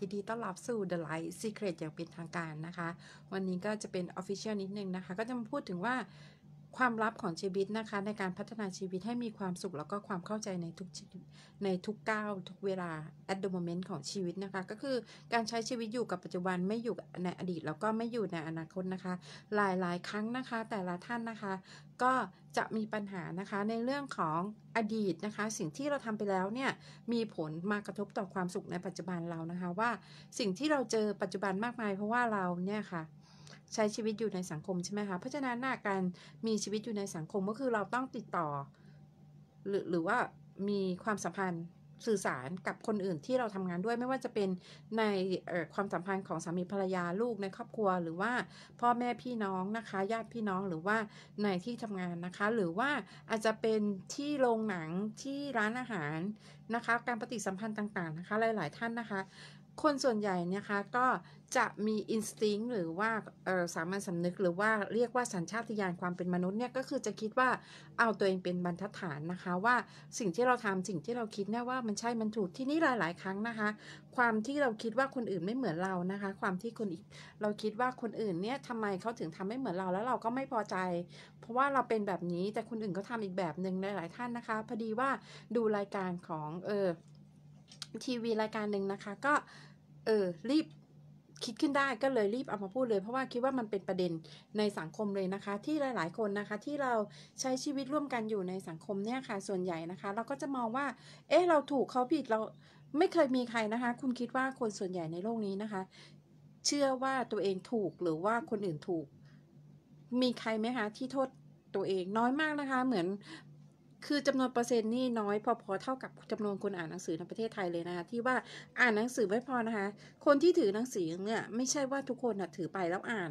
ยินดีต้อนรับ สู่ The Light Secret อย่างเป็นทางการนะคะ วันนี้ก็จะเป็น Official นิดนึงนะคะ ก็จะมาพูดถึงว่าความลับของชีวิตนะคะ ในการพัฒนาชีวิตให้มีความสุขแล้วก็ความเข้าใจในทุกในทุกก้าวทุกเวลา at the moment ของชีวิตนะคะ ก็คือการใช้ชีวิตอยู่กับปัจจุบันไม่อยู่ในอดีตแล้วก็ไม่อยู่ในอนาคตนะคะ หลายๆ ครั้งนะคะ แต่ละท่านนะคะ ก็จะมีปัญหานะคะในเรื่องของอดีตนะคะ สิ่งที่เราทำไปแล้วเนี่ยมีผลมากระทบต่อความสุขในปัจจุบันเรานะคะ ว่าสิ่งที่เราเจอปัจจุบันมากมายเพราะว่าเราเนี่ยค่ะใช้ชีวิตอยู่ในสังคมใช่ไหมคะเพราะฉะนั้นหน้าการมีชีวิตอยู่ในสังคมก็คือเราต้องติดต่อหรือหรือว่ามีความสัมพันธ์สื่อสารกับคนอื่นที่เราทำงานด้วย ไม่ว่าจะเป็นในความสัมพันธ์ของสามีภรรยาลูกในครอบครัว หรือว่าพ่อแม่พี่น้องนะคะ ญาติพี่น้องหรือว่าในที่ทำงานนะคะ หรือว่าอาจจะเป็นที่โรงหนังที่ร้านอาหารนะคะ การปฏิสัมพันธ์ต่าง ๆนะคะ หลาย ๆ ท่านนะคะคนส่วนใหญ่นะคะก็จะมีอินสติ้งหรือว่าสามัญสำนึกหรือว่าเรียกว่าสัญชาติญาณความเป็นมนุษย์เนี่ยก็คือจะคิดว่าเอาตัวเองเป็นบรรทัดฐานนะคะว่าสิ่งที่เราทำสิ่งที่เราคิดเนี่ยว่ามันใช่มันถูกที่นี่หลาย ๆ ครั้งนะคะ ความที่เราคิดว่าคนอื่นไม่เหมือนเรานะคะ ความที่คนอีเราคิดว่าคนอื่นเนี่ยทำไมเขาถึงทำไม่เหมือนเราแล้วเราก็ไม่พอใจ เพราะว่าเราเป็นแบบนี้แต่คนอื่นก็ทำอีกแบบหนึ่งหลายๆท่านนะคะพอดีว่าดูรายการของเออทีวีรายการหนึ่งนะคะก็ เออรีบคิดขึ้นได้ก็เลยรีบเอามาพูดเลย เพราะว่าคิดว่ามันเป็นประเด็นในสังคมเลยนะคะ ที่หลาย ๆ คนนะคะ ที่เราใช้ชีวิตร่วมกันอยู่ในสังคมเนี่ยค่ะ ส่วนใหญ่นะคะเราก็จะมองว่า เอ๊ะเราถูกเขาผิดเราไม่เคยมีใครนะคะ คุณคิดว่าคนส่วนใหญ่ในโลกนี้นะคะ เชื่อว่าตัวเองถูกหรือว่าคนอื่นถูก มีใครไหมคะที่โทษตัวเองน้อยมากนะคะเหมือนคือจำนวนเปอร์เซ็นต์นี่น้อยพอๆเท่ากับจำนวนคนอ่านหนังสือในประเทศไทยเลยนะคะ ที่ว่าอ่านหนังสือไม่พอนะคะ คนที่ถือหนังสือเนี่ยไม่ใช่ว่าทุกคนถือไปแล้วอ่าน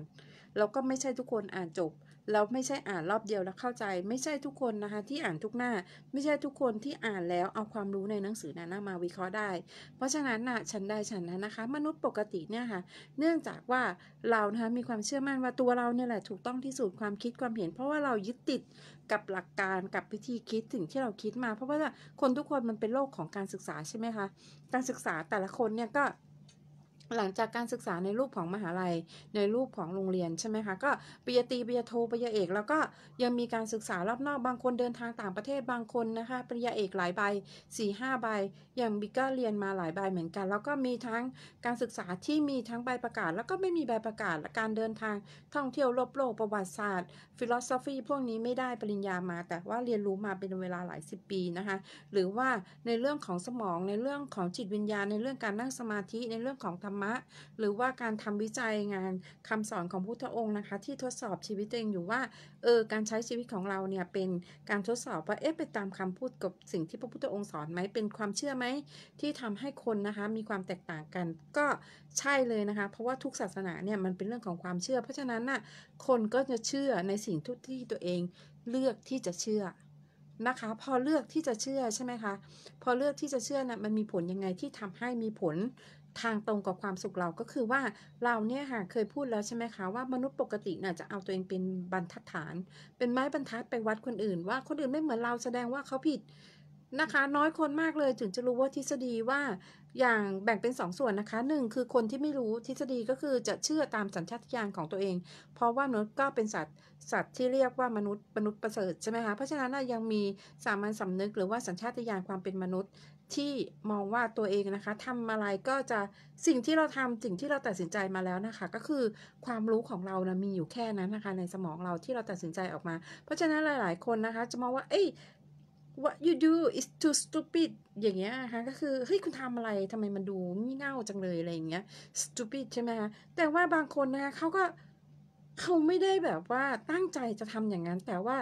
แล้วก็ไม่ใช่ทุกคนอ่านจบ แล้วไม่ใช่อ่านรอบเดียวแล้วเข้าใจ ไม่ใช่ทุกคนนะคะ ที่อ่านทุกหน้า ไม่ใช่ทุกคนที่อ่านแล้วเอาความรู้ในหนังสือนั้นมาวิเคราะห์ได้ เพราะฉะนั้นนะฉันได้ฉันนะนนะคะ มนุษย์ปกติ เนี่ยค่ะ เนื่องจากว่าเรานะคะมีความเชื่อมั่นว่าตัวเราเนี่ยแหละถูกต้องที่สุดความคิดความเห็นเพราะว่าเรายึดติดกับหลักการกับวิธีคิดถึงที่เราคิดมา เพราะว่าคนทุกคนมันเป็นโลกของการศึกษาใช่ไหมคะการศึกษาแต่ละคนเนี่ยก็หลังจากการศึกษาในรูปของมหาลัย ในรูปของโรงเรียนใช่ไหมคะก็ปริญญาตรีปริญญาโทปริญญาเอก แล้วก็ยังมีการศึกษารอบนอกบางคนเดินทางต่างประเทศบางคนนะคะปริญญาเอกหลายใบ4ี่ห้าใบอย่างบิ๊กก็เรียนมาหลายใบเหมือนกัน แล้วก็มีทั้งการศึกษาที่มีทั้งใบประกาศ แล้วก็ไม่มีใบประกาศและการเดินทางท่องเที่ยวรอบโลกประวัติศาสตร์ฟิโลสอฟีพวกนี้ไม่ได้ปริญญามา แต่ว่าเรียนรู้มาเป็นเวลาหลายสิบปีนะคะหรือว่าในเรื่องของสมองในเรื่องของจิตวิญญาณในเรื่องการนั่งสมาธิในเรื่องของธรรมมะหรือว่าการทำวิจัยงานคำสอนของพุทธองค์นะคะที่ทดสอบชีวิตตัวเองอยู่ว่าเออการใช้ชีวิตของเราเนี่ยเป็นการทดสอบว่าเอ๊ะไปตามคำพูดกับสิ่งที่พระพุทธองค์สอนไหมเป็นความเชื่อไหมที่ทำให้คนนะคะมีความแตกต่างกัน ก็ใช่เลยนะคะเพราะว่าทุกศาสนาเนี่ยมันเป็นเรื่องของความเชื่อ เพราะฉะนั้นน่ะคนก็จะเชื่อในสิ่งทุกที่ตัวเองเลือกที่จะเชื่อนะคะ พอเลือกที่จะเชื่อใช่ไหมคะพอเลือกที่จะเชื่อนะ่ะมันมีผลยังไงที่ทำให้มีผลทางตรงกับความสุขเราก็คือว่าเราเนี่ยค่ะเคยพูดแล้วใช่ไหมคะว่ามนุษย์ปกติน่ะจะเอาตัวเองเป็นบรรทัดฐาน เป็นไม้บรรทัดไปวัดคนอื่น ว่าคนอื่นไม่เหมือนเราแสดงว่าเขาผิดนะคะ น้อยคนมากเลยถึงจะรู้ว่าทฤษฎีว่าอย่างแบ่งเป็นอสส่วนนะคะ หนึ่งคือคนที่ไม่รู้ทฤษฎีก็คือจะเชื่อตามสัญชาตญาณของตัวเอง เพราะว่ามนุษย์ก็เป็นสัตว์ สัตว์ที่เรียกว่ามนุษย์มนุษย์ประเสริฐใช่ไหมคะเพราะฉะนั้นยังมีสามัญสำนึกหรือว่าสัญชาตญาณความเป็นมนุษย์ที่มองว่าตัวเองนะคะทำอะไรก็จะสิ่งที่เราทำ สิ่งที่เราตัดสินใจมาแล้วนะคะ ก็คือความรู้ของเรานะมีอยู่แค่นั้นนะคะ ในสมองเราที่เราตัดสินใจออกมา เพราะฉะนั้นหลาย ๆ คนนะคะ จะมองว่าเอ้ย what you do is too stupid อย่างเงี้ยนะคะก็คือเฮ้ยคุณทำอะไรทำไมมันดูงี่เง่าจังเลยอะไรอย่างเงี้ย stupid ใช่ไหมคะแต่ว่าบางคนนะคะเขาก็เขาไม่ได้แบบว่าตั้งใจจะทำอย่างนั้นแต่ว่า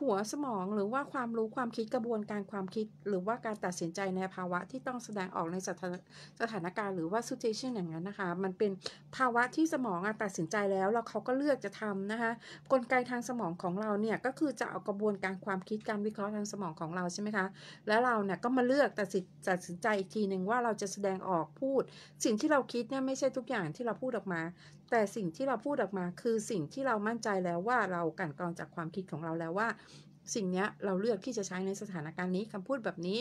หัวสมองหรือว่าความรู้ความคิดกระบวนการความคิดหรือว่าการตัดสินใจในภาวะที่ต้องแสดงออกในสถานสถานการณ์หรือว่า situation อย่างนั้นนะคะมันเป็นภาวะที่สมองตัดสินใจแล้วแล้วเขาก็เลือกจะทำนะคะกลไกทางสมองของเราเนี่ยก็คือจะเอากระบวนการความคิดการวิเคราะห์ทางสมองของเราใช่ไหมคะ แล้วเราเนี่ยก็มาเลือกตัดสินตัดสินใจอีกทีหนึ่งว่าเราจะแสดงออกพูด สิ่งที่เราคิดเนี่ยไม่ใช่ทุกอย่างที่เราพูดออกมาแต่สิ่งที่เราพูดออกมาคือสิ่งที่เรามั่นใจแล้วว่าเรากันกรองจากความคิดของเราแล้วว่า สิ่งนี้เราเลือกที่จะใช้ในสถานการณ์นี้คำพูดแบบนี้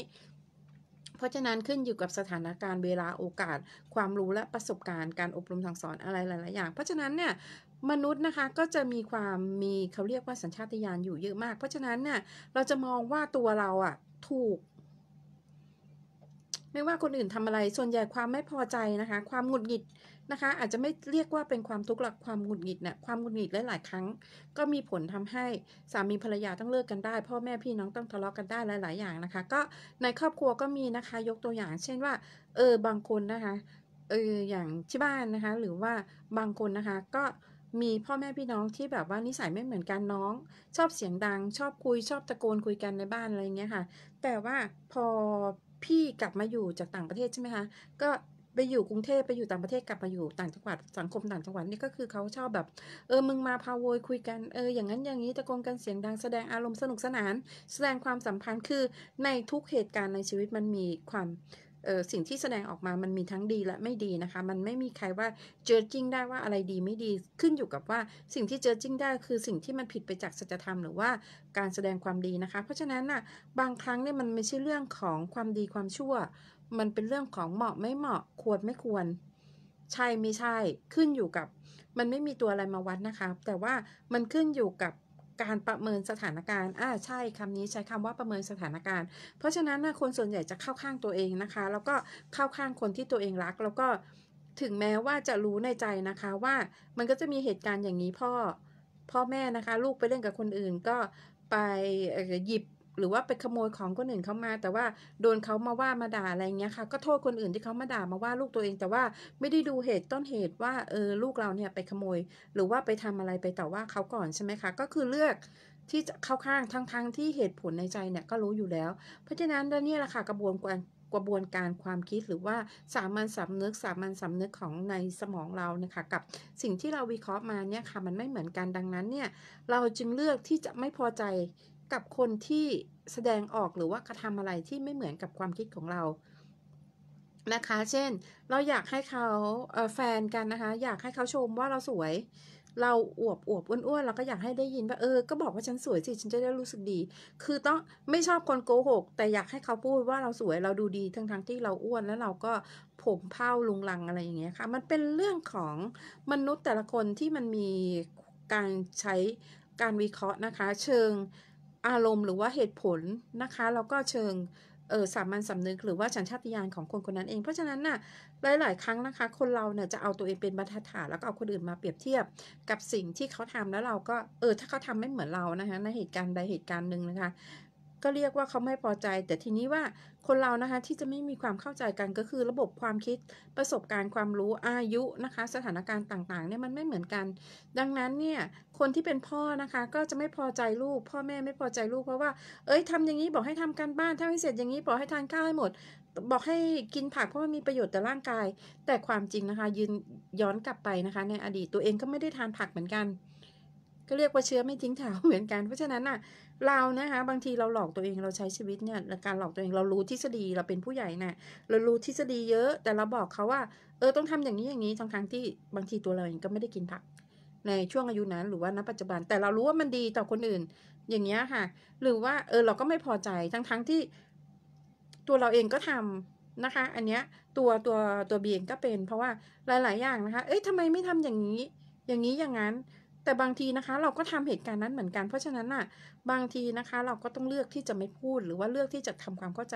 เพราะฉะนั้นขึ้นอยู่กับสถานการณ์เวลาโอกาส ความรู้และประสบการณ์การอบรมสั่งสอนอะไรหลาย ๆ อย่าง เพราะฉะนั้นเนี่ยมนุษย์นะคะก็จะมีความมีเขาเรียกว่าสัญชาตญาณอยู่เยอะมากเพราะฉะนั้นเนี่ยเราจะมองว่าตัวเราอะถูกไม่ว่าคนอื่นทำอะไร ส่วนใหญ่ความไม่พอใจนะคะ ความหงุดหงิดนะคะ อาจจะไม่เรียกว่าเป็นความทุกข์หลักความหงุดหงิดเนะี่ยความหงุดหงิดหลายๆครั้ง ก็มีผลทำให้สามีภรรยาต้องเลิกกันได้ พ่อแม่พี่น้องต้องทะเลาะกกันได้หลายๆอย่างนะคะ ก็ในครอบครัวก็มีนะคะ ยกตัวอย่าง เช่นว่า เออ บางคนนะคะ เออ อย่างที่บ้านนะคะ หรือว่าบางคนนะคะ ก็มีพ่อแม่พี่น้องที่แบบว่านิสัยไม่เหมือนกันน้อง ชอบเสียงดัง ชอบคุยชอบตะโกนคุยกันในบ้านอะไรเงี้ยค่ะ แต่ว่าพอพี่กลับมาอยู่จากต่างประเทศใช่ไหมคะ ก็ไปอยู่กรุงเทพไปอยู่ต่างประเทศกลับมาอยู่ ต่างจังหวัดสังคม ต่างจังหวัดนี่ก็คือเขาชอบแบบ เออมึงมาพาวยคุยกันเอออย่างนั้นอย่างนี้ตะโกนกันเสียงดังแสดงอารมณ์สนุกสนาน แสดงความสัมพันธ์คือในทุกเหตุการณ์ในชีวิตมันมีความสิ่งที่แสดงออกมามันมีทั้งดีและไม่ดีนะคะ มันไม่มีใครว่าเจอจิ้งได้ว่าอะไรดีไม่ดี ขึ้นอยู่กับว่าสิ่งที่เจอจิ้งได้คือสิ่งที่มันผิดไปจากสัจธรรมหรือว่าการแสดงความดีนะคะ เพราะฉะนั้นน่ะบางครั้งเนี่ยมันไม่ใช่เรื่องของความดีความชั่ว มันเป็นเรื่องของเหมาะไม่เหมาะ ควรไม่ควร ใช่ไม่ใช่ ขึ้นอยู่กับ มันไม่มีตัวอะไรมาวัดนะคะ แต่ว่ามันขึ้นอยู่กับการประเมินสถานการณ์อ่าใช่คำนี้ใช้คำว่าประเมินสถานการณ์ เพราะฉะนั้นนะคนส่วนใหญ่จะเข้าข้างตัวเองนะคะ แล้วก็เข้าข้างคนที่ตัวเองรัก แล้วก็ถึงแม้ว่าจะรู้ในใจนะคะว่ามันก็จะมีเหตุการณ์อย่างนี้พ่อ พ่อแม่นะคะลูกไปเล่นกับคนอื่นก็ไปหยิบหรือว่าไปขโมยของคนอื่นเขามา แต่ว่าโดนเขามาว่ามาด่าอะไรเงี้ยค่ะก็โทษคนอื่นที่เขามาด่ามาว่าลูกตัวเอง แต่ว่าไม่ได้ดูเหตุต้นเหตุว่าเออลูกเราเนี่ยไปขโมย หรือว่าไปทำอะไรไปแต่ว่าเขาก่อนใช่ไหมคะก็คือเลือกที่จะเข้าข้างทั้งๆทที่เหตุผลในใจเนี่ย ก็รู้อยู่แล้ว เพราะฉะนั้นนี่แหละค่ะกระบวนการกระบวนการความคิดหรือว่าสามัญสำนึกสามัญสำนึกของในสมองเรานะคะกับสิ่งที่เราวิเคราะห์มาเนี่ยค่ะ มันไม่เหมือนกันดังนั้นเนี่ยเราจึงเลือกที่จะไม่พอใจกับคนที่แสดงออกหรือว่ากระทำอะไรที่ไม่เหมือนกับความคิดของเรา นะคะ เช่น เราอยากให้เขาเแฟนกันนะคะ อยากให้เขาชมว่าเราสวย เราอวบอวบอ้วนๆเราก็อยากให้ได้ยินว่า เออ ก็บอกว่าฉันสวยสิ ฉันจะได้รู้สึกดี คือต้องไม่ชอบคนโกหก แต่อยากให้เขาพูดว่าเราสวย เราดูดีทั้งๆทที่เราอ้วน แล้วเราก็ ผมเผ้าลุงลังอะไรอย่างเงี้ยค่ะ มันเป็นเรื่องของมนุษย์แต่ละคนที่มันมีการใช้การวิเคราะห์นะคะ เชิงอารมณ์หรือว่าเหตุผลนะคะแล้วก็เชิงเออสามัญสำนึกหรือว่าสัญชาติญาณของคนคนนั้นเองเพราะฉะนั้นน่ะหลายๆครั้งนะคะ คนเราเนี่ยจะเอาตัวเองเป็นบรรทัดฐานแล้วก็เอาคนอื่นมาเปรียบเทียบกับสิ่งที่เขาทำแล้วเราก็เออถ้าเขาทำไม่เหมือนเรานะคะในเหตุการณ์ใดเหตุการณ์หนึ่งนะคะก็เรียกว่าเขาไม่พอใจแต่ทีนี้ว่าคนเรานะคะที่จะไม่มีความเข้าใจกันก็คือระบบความคิดประสบการณ์ ความรู้อายุนะคะ สถานการณ์ต่างๆเนี่ยมันไม่เหมือนกัน ดังนั้นเนี่ยคนที่เป็นพ่อนะคะก็จะไม่พอใจลูกพ่อแม่ไม่พอใจลูกเพราะว่า เอ้ย ทำอย่างนี้บอกให้ทำการบ้านถ้าไม่เสร็จอย่างนี้บอกให้ทานข้าวให้หมด บอกให้กินผักเพราะมันมีประโยชน์ต่อร่างกาย แต่ความจริงนะคะยืนย้อนกลับไปนะคะในอดีต ตัวเองก็ไม่ได้ทานผักเหมือนกันก็เรียกว่าเชื้อไม่ทิ้งเท้าเหมือนกัน เพราะฉะนั้นน่ะ เรานะคะ บางทีเราหลอกตัวเองเราใช้ชีวิตเนี่ยการหลอกตัวเองเรารู้ทฤษฎีเราเป็นผู้ใหญ่นะ่ะเรารู้ทฤษฎีเยอะ แต่เราบอกเขาว่า เออต้องทำอย่างนี้อย่างนี้ทั้งทางที่บางทีตัวเราเองก็ไม่ได้กินผักในช่วงอายุนั้นหรือว่าณปัจจุบัน แต่เรารู้ว่ามันดีต่อคนอื่น อย่างเงี้ยค่ะหรือว่าเออเราก็ไม่พอใจทั้งทั้งที่ ตัวเราเองก็ทำนะคะ อันเนี้ย ตัวตัวตัวเบียงก็เป็น เพราะว่าหลาย ๆ อย่างนะคะ เอ๊ะทำไมไม่ทำอย่างนี้ อย่างนี้อย่างนั้นแต่บางทีนะคะ เราก็ทำเหตุการณ์นั้นเหมือนกัน เพราะฉะนั้นน่ะบางทีนะคะเราก็ต้องเลือกที่จะไม่พูดหรือว่าเลือกที่จะทำความเข้าใจ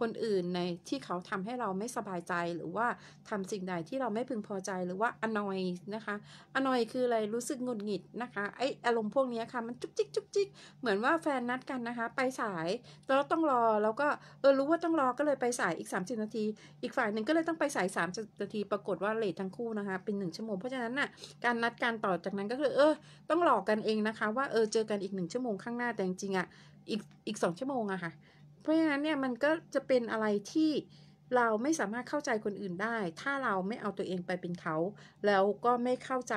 คนอื่นในที่เขาทำให้เราไม่สบายใจหรือว่าทำสิ่งใดที่เราไม่พึงพอใจหรือว่าอนอยนะคะอนอยคืออะไรรู้สึกงุนหงิดนะคะไออารมณ์พวกนี้ค่ะมันจุกจิกจุกจิกเหมือนว่าแฟนนัดกันนะคะ ไปสายแล้วต้องรอแล้วก็เออรู้ว่าต้องรอก็เลยไปสายอีก30นาที อีกฝ่ายหนึ่งก็เลยต้องไปสาย30นาที ปรากฏว่าเลททั้งคู่นะคะ เป็น1ชั่วโมงเพราะฉะนั้นน่ะการนัดการต่อจากนั้นก็คืออต้องหลอกกันเองนะคะว่าเออเจอกันอีกหนึ่งชั่วโมงข้างหน้าแต่จริงอะ่ะอีกอีกสองชั่วโมงอะค่ะเพราะฉะนั้นเนี่ยมันก็จะเป็นอะไรที่เราไม่สามารถเข้าใจคนอื่นได้ ถ้าเราไม่เอาตัวเองไปเป็นเขา แล้วก็ไม่เข้าใจ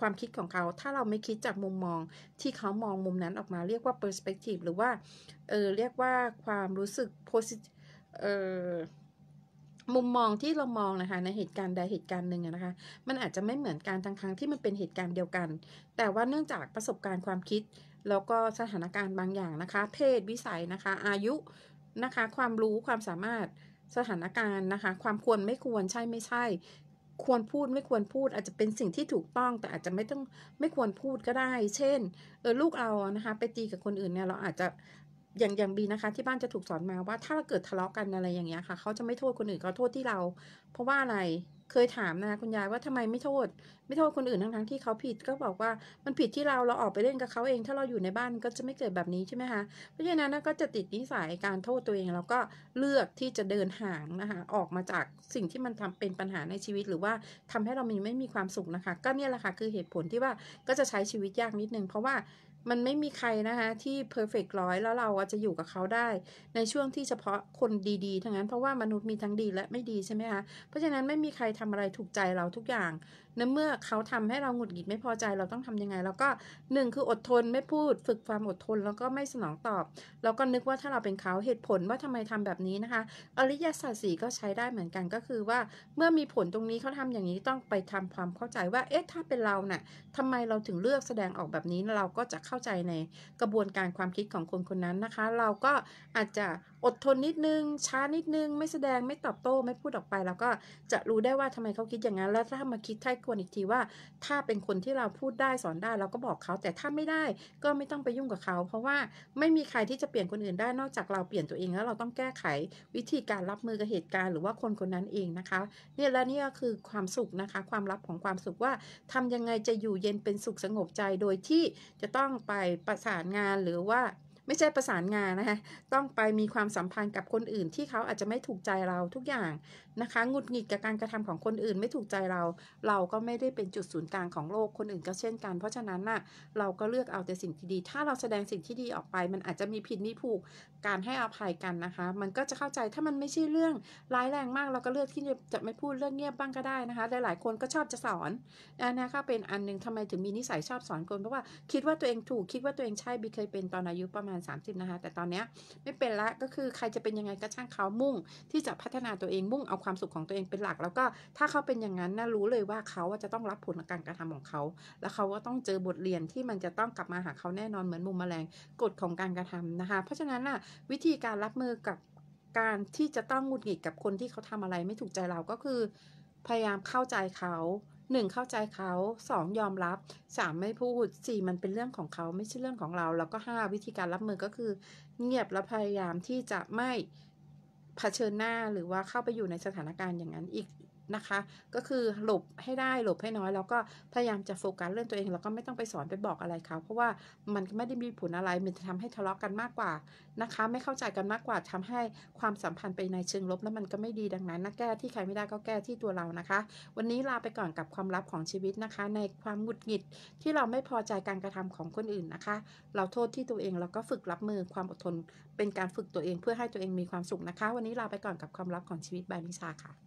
ความคิดของเขา ถ้าเราไม่คิดจากมุมมอง ที่เขามองมุมนั้นออกมาเรียกว่า perspective หรือว่าเออเรียกว่าความรู้สึก positive เออมุมมองที่เรามองนะคะ ในเหตุการณ์ใดเหตุการณ์หนึ่งนะคะ มันอาจจะไม่เหมือนกันทั้งครั้งที่มันเป็นเหตุการณ์เดียวกัน แต่ว่าเนื่องจากประสบการณ์ความคิด แล้วก็สถานการณ์บางอย่างนะคะ เพศวิสัยนะคะ อายุนะคะ ความรู้ความสามารถสถานการณ์นะคะ ความควรไม่ควรใช่ไม่ใช่ ควรพูดไม่ควรพูด อาจจะเป็นสิ่งที่ถูกต้อง แต่อาจจะไม่ต้องไม่ควรพูดก็ได้ เช่นเออลูกเรานะคะ ไปตีกับคนอื่นเนี่ยเราอาจจะอย่างอย่างบีนะคะที่บ้านจะถูกสอนมาว่าถ้าเราเกิดทะเลาะกันอะไรอย่างเงี้ยค่ะ เขาจะไม่โทษคนอื่นเขาโทษที่เรา เพราะว่าอะไรเคยถามนะคุณยายว่าทำไมไม่โทษ ไม่โทษคนอื่นทั้งทั้งที่เขาผิดก็บอกว่ามันผิดที่เราเราออกไปเล่นกับเขาเอง ถ้าเราอยู่ในบ้านก็จะไม่เกิดแบบนี้ใช่ไหมคะเพราะฉะนั้นก็จะติดนิสัยการโทษตัวเอง แล้วก็เลือกที่จะเดินห่างนะคะออกมาจากสิ่งที่มันทำเป็นปัญหาในชีวิตหรือว่าทำให้เรามีไม่มีความสุขนะคะ ก็เนี่ยแหละค่ะคือเหตุผลที่ว่าก็จะใช้ชีวิตยากนิดนึงเพราะว่ามันไม่มีใครนะคะที่เพอร์เฟกต์ร้อยแล้วเราจะอยู่กับเขาได้ ในช่วงที่เฉพาะคนดีๆ ทั้งนั้นเพราะว่ามนุษย์มีทั้งดีและไม่ดีใช่ไหมคะเพราะฉะนั้นไม่มีใครทำอะไรถูกใจเราทุกอย่างในเมื่อเขาทำให้เราหงุดหงิดไม่พอใจเราต้องทํำยังไงแล้วก็หนึ่งคืออดทนไม่พูด ฝึกความอดทน แล้วก็ไม่สนองตอบ แล้วก็นึกว่าถ้าเราเป็นเขาเหตุผลว่าทำไมทำแบบนี้นะคะ อริยสัจสีก็ใช้ได้เหมือนกันก็คือว่าเมื่อมีผลตรงนี้เขาทำอย่างนี้ต้องไปทำความเข้าใจว่าเอ๊ะถ้าเป็นเราเนะ่ยทำไมเราถึงเลือกแสดงออกแบบนี้เราก็จะเข้าเข้าใจในกระบวนการความคิดของคนคนนั้นนะคะ เราก็อาจจะอดทนนิดนึง ช้านิดนึงไม่แสดงไม่ตอบโต้ไม่พูดออกไป แล้วก็จะรู้ได้ว่าทำไมเขาคิดอย่างนั้นแล้วถ้ามาคิดไถ่ควรอีกทีว่า ถ้าเป็นคนที่เราพูดได้สอนได้เราก็บอกเขาแต่ถ้าไม่ได้ก็ไม่ต้องไปยุ่งกับเขาเพราะว่าไม่มีใครที่จะเปลี่ยนคนอื่นได้นอกจากเราเปลี่ยนตัวเองแล้วเราต้องแก้ไขวิธีการรับมือกับเหตุการณ์ หรือว่าคนคนนั้นเองนะคะเนี่ยและนี่ก็คือความสุขนะคะ ความลับของความสุขว่า ทำยังไงจะอยู่เย็นเป็นสุขสงบใจโดยที่จะต้องไปประสานงานหรือว่าไม่ใช่ประสานงานนะคะ ต้องไปมีความสัมพันธ์กับคนอื่นที่เขาอาจจะไม่ถูกใจเราทุกอย่างนะคะ งุดหงิดกับการกระทำของคนอื่นไม่ถูกใจเรา เราก็ไม่ได้เป็นจุดศูนย์กลางของโลกคนอื่นก็เช่นกันเพราะฉะนั้นน่ะเราก็เลือกเอาแต่สิ่งที่ดี ถ้าเราแสดงสิ่งที่ดีออกไป มันอาจจะมีผิดมีผูกการให้อภัยกันนะคะ มันก็จะเข้าใจถ้ามันไม่ใช่เรื่องร้ายแรงมากเราก็เลือกที่จะไม่พูดเรื่องเงียบบ้างก็ได้นะคะ หลายยคนก็ชอบจะสอนนะคะเป็นอันนึงทำไมถึงมีนิสัยชอบสอนคนเพราะว่า คิดว่าตัวเองถูก คิดว่าตัวเองใช่บีเคยเป็นตอนอายุประมาณาณ30นะคะแต่ตอนนี้ไม่เป็นละก็คือใครจะเป็นยังไงก็ช่างเขามุ่งที่จะพัฒนาตัวเองมุ่งเอาความสุขของตัวเองเป็นหลัก แล้วก็ถ้าเขาเป็นอย่างนั้นนะรู้เลยว่าเขาจะต้องรับผลการกระทำของเขาแล้วเขาก็ต้องเจอบทเรียนที่มันจะต้องกลับมาหาเขาแน่นอนเหมือนมุมแมลงกฎของการกระทำนะคะ เพราะฉะนั้นน่ะวิธีการรับมือกับการที่จะต้องหงุดหงิดกับคนที่เขาทำอะไร ไม่ถูกใจเราก็คือ พยายามเข้าใจเขา 1. เข้าใจเขา 2. ยอมรับ 3. ไม่พูด 4. มันเป็นเรื่องของเขาไม่ใช่เรื่องของเรา แล้วก็ 5. วิธีการรับมือก็คือ เงียบและพยายามที่จะไม่เผชิญหน้าหรือว่าเข้าไปอยู่ในสถานการณ์อย่างนั้นอีกนะคะ ก็คือหลบให้ได้หลบให้น้อย แล้วก็พยายามจะโฟกัสเรื่องตัวเองแล้วก็ไม่ต้องไปสอนไปบอกอะไรเขาเพราะว่ามันไม่ได้มีผลอะไรมันจะทำให้ทะเลาะกกันมากกว่านะคะ ไม่เข้าใจกันมากกว่าทำให้ความสัมพันธ์ไปในเชิงลบแล้วมันก็ไม่ดีดังนั้นนะแก้ที่ใครไม่ได้ก็แก้ที่ตัวเรานะคะ วันนี้ลาไปก่อนกับความลับของชีวิตนะคะ ในความหงุดหงิดที่เราไม่พอใจการกระทำของคนอื่นนะคะ เราโทษที่ตัวเองแล้วก็ฝึกรับมือความอดทนเป็นการฝึกตัวเองเพื่อให้ตัวเองมีความสุขนะคะ วันนี้ลาไปก่อนกับความลับของชีวิตบายนิชาค่ะ